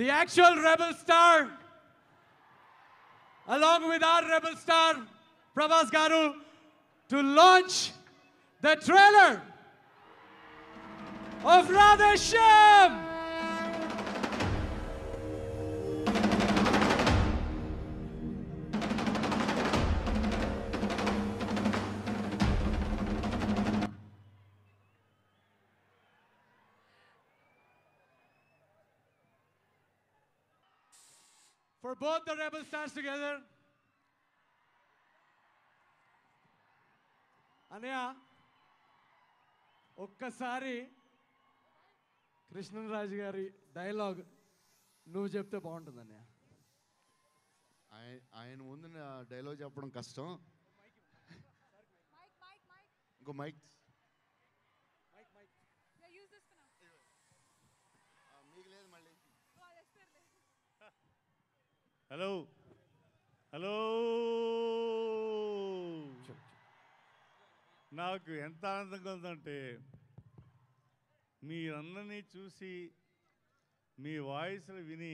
the actual rebel star, along with our rebel star, Prabhas Garu, to launch the trailer of Radha Shyam. for both the rebel stars together. Anaya ఒక్కసారి కృష్ణరాజు గారి dialogue నువ్వు చెప్తే బాగుంటుంది అన్నయ్య ఆయన ముందు dialogue చెప్పడం కష్టం ఇంకో మైక్ uh, మీకు లేదు మళ్ళీ హలో హలో నాకు ఎంత ఆనందంగా ఉందంటే మీరందరినీ చూసి మీ వాయిస్లు విని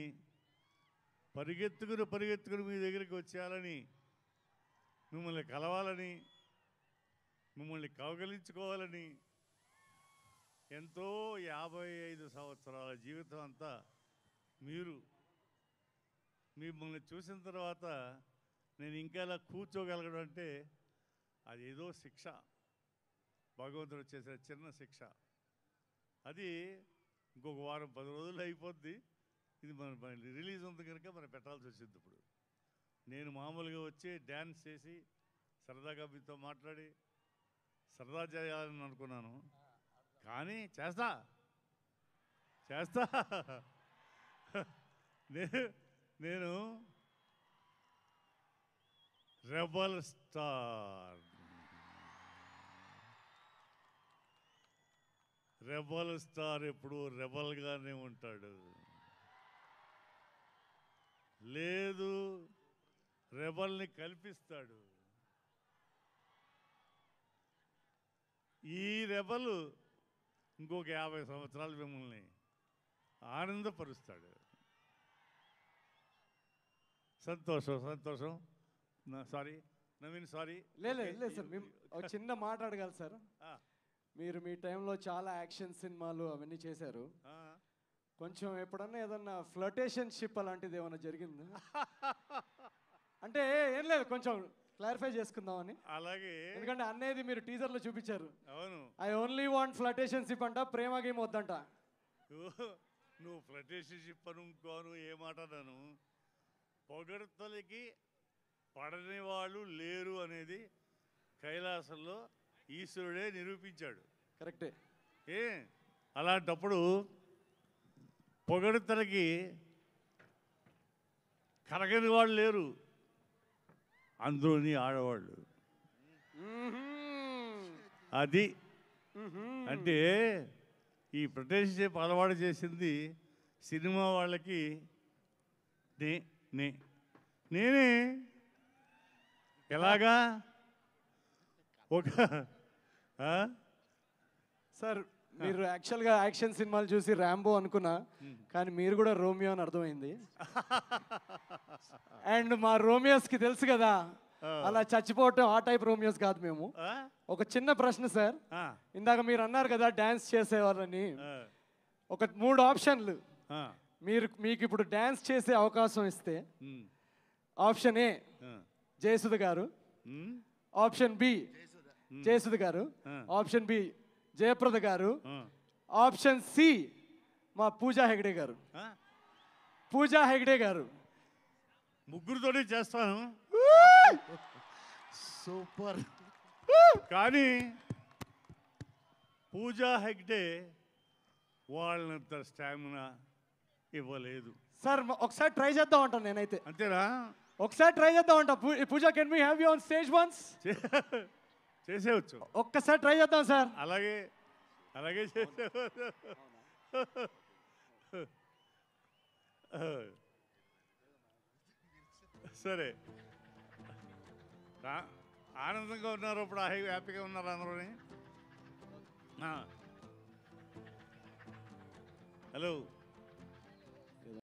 పరిగెత్తుకుని పరిగెత్తుకుని మీ దగ్గరికి వచ్చేయాలని మిమ్మల్ని కలవాలని మిమ్మల్ని కౌగలించుకోవాలని ఎంతో యాభై ఐదు సంవత్సరాల జీవితం అంతా మీరు మిమ్మల్ని చూసిన తర్వాత నేను ఇంకా ఇలా కూర్చోగలగడం అంటే అది ఏదో శిక్ష భగవంతుడు చేసిన చిన్న శిక్ష అది ఇంకొక వారం పది రోజులు అయిపోద్ది ఇది మన రిలీజ్ ఉంది కనుక మనం పెట్టాల్సి వచ్చింది ఇప్పుడు నేను మామూలుగా వచ్చి డ్యాన్స్ చేసి సరదాగా మీతో మాట్లాడి సరదా చేయాలని అనుకున్నాను కానీ చేస్తా చేస్తా నేను నేను రెబల్ స్టార్ రెబల్ స్టార్ ఎప్పుడు రెబల్గానే ఉంటాడు లేదు రెబల్ని కల్పిస్తాడు ఈ రెబలు ఇంకొక యాభై సంవత్సరాలు మిమ్మల్ని ఆనందపరుస్తాడు సంతోషం సంతోషం సారీ నవీన్ సారీ లేదు లేదు సార్ మేము ఒక చిన్న మాట అడగాలి సార్ మీరు మీ టైంలో చాలా యాక్షన్ సినిమాలు అవన్నీ చేశారు కొంచెం ఎప్పుడన్నా ఏదన్నా ఫ్లటేషన్ షిప్ అలాంటిది ఏమైనా జరిగింది అంటే ఏం లేదు కొంచెం క్లారిఫై చేసుకుందామని అలాగే ఎందుకంటే అన్నయ్యది మీరు టీజర్లో చూపించారు అవును I only want flirtationship అంట ప్రేమ గేమ్ వద్దంట నువ్వు ఫ్లటేషన్ షిప్ అని ఇంకోను ఏ మాట పొగడ్తలకి పడని వాళ్ళు లేరు అనేది కైలాసంలో ఈశ్వరుడే నిరూపించాడు కరెక్టే ఏ అలాంటప్పుడు పొగడ్తలకి కరగని వాళ్ళు లేరు అందులోని ఆడవాళ్ళు అది అంటే ఈ ప్రదేశ అలవాటు చేసింది సినిమా వాళ్ళకి నే నేనే ఎలాగా ఒక సార్ మీరు యాక్చువల్గా యాక్షన్ సినిమాలు చూసి ర్యాంబో అనుకున్నా కానీ మీరు కూడా రోమియో అని అర్థమైంది అండ్ మా రోమియోస్కి తెలుసు కదా అలా చచ్చిపోవటం ఆ టైప్ రోమియోస్ కాదు మేము ఒక చిన్న ప్రశ్న సార్ ఇందాక మీరు అన్నారు కదా డ్యాన్స్ చేసేవాళ్ళని ఒక మూడు ఆప్షన్లు మీరు మీకు ఇప్పుడు డ్యాన్స్ చేసే అవకాశం ఇస్తే ఆప్షన్ ఏ జయసుధ గారు ఆప్షన్ బి జయసుధ గారు ఆప్షన్ బి జయప్రద గారు ఆప్షన్ సి మా పూజా హెగ్డే గారు పూజా హెగ్డే గారు ముగ్గురుతోనే చేస్తాను సూపర్ కానీ పూజా హెగ్డే వాళ్ళంత స్టామినా ఇవ్వలేదు సార్ ఒకసారి ట్రై చేద్దాం అంటాను నేనైతే అంతేనా ఒకసారి ట్రై చేద్దాం అంట Pooja can me have you on stage once చేసేవచ్చు ఒక్కసారి ట్రై చేద్దాం సార్ అలాగే అలాగే చేసే సరే ఆనందంగా ఉన్నారు ఇప్పుడు హ్యాపీగా ఉన్నారు అందరూ హలో